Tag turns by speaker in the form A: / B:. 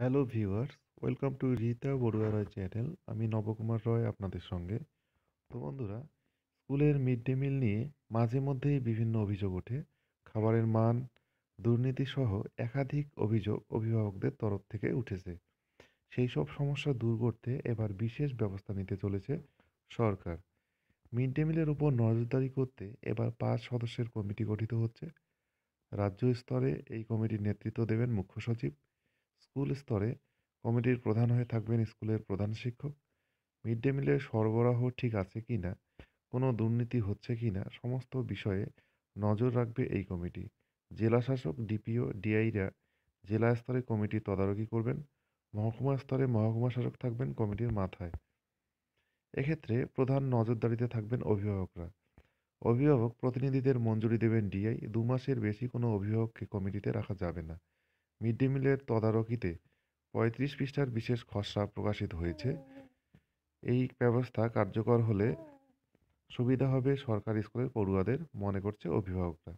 A: hello viewers welcome to Rita Barua Roy channel আমি নবকুমার রয় আপনাদের সঙ্গে তো বন্ধুরা স্কুলের মিড ডে মিল নিয়ে মাঝে মধ্যেই বিভিন্ন অভিযোগ ওঠে খাবারের মান দুর্নীতিসহ একাধিক অভিযোগ অভিভাবকদের তরফ থেকে উঠেছে সেই সব সমস্যা দূর করতে এবার বিশেষ ব্যবস্থা নিতে চলেছে সরকার মিড ডে মিলের উপর নজরদারি করতে এবার পাঁচ সদস্যের কমিটি গঠিত হচ্ছে রাজ্য স্তরে এই কমিটির নেতৃত্ব দেবেন মুখ্য সচিব স্কুল স্তরে কমিটির প্রধান হয়ে থাকবেন স্কুলের প্রধান শিক্ষক মিড ডে মিলের সরবরাহ ঠিক আছে কি না কোনো দুর্নীতি হচ্ছে কি না সমস্ত বিষয়ে নজর রাখবে এই কমিটি জেলা শাসক ডিপিও ডিআইরা জেলা স্তরে কমিটি তদারকি করবেন মহকুমা স্তরে মহকুমা শাসক থাকবেন কমিটির মাথায় এক্ষেত্রে প্রধান নজরদারিতে থাকবেন অভিভাবকরা অভিভাবক প্রতিনিধিদের মঞ্জুরি দেবেন ডিআই দু মাসের বেশি কোনো অভিভাবককে কমিটিতে রাখা যাবে না মিড ডে মিলের তদারকিতে পঁয়ত্রিশ পৃষ্ঠার বিশেষ খসড়া প্রকাশিত হয়েছে এই ব্যবস্থা কার্যকর হলে সুবিধা হবে সরকারি স্কুলের পড়ুয়াদের মনে করছে অভিভাবকরা